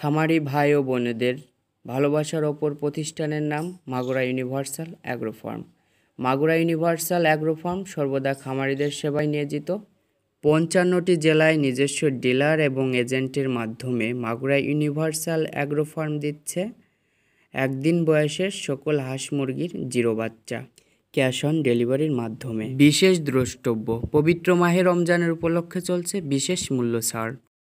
খামারি ভাই ও বোনেদের ভালোবাসার ওপর প্রতিষ্ঠানের নাম Magura universal agro farm Magura universal agro farm সর্বদা খামারিদের সেবায় নিয়োজিত পঞ্চান্নটি জেলায় নিজস্ব ডিলার এবং এজেন্টের মাধ্যমে মাগুরা ইউনিভার্সাল অ্যাগ্রো ফার্ম দিচ্ছে একদিন বয়সের সকল হাঁস মুরগির জিরো বাচ্চা ক্যাশ অন ডেলিভারির মাধ্যমে বিশেষ দ্রষ্টব্য পবিত্র মাহের রমজানের উপলক্ষে চলছে বিশেষ মূল্য ছাড়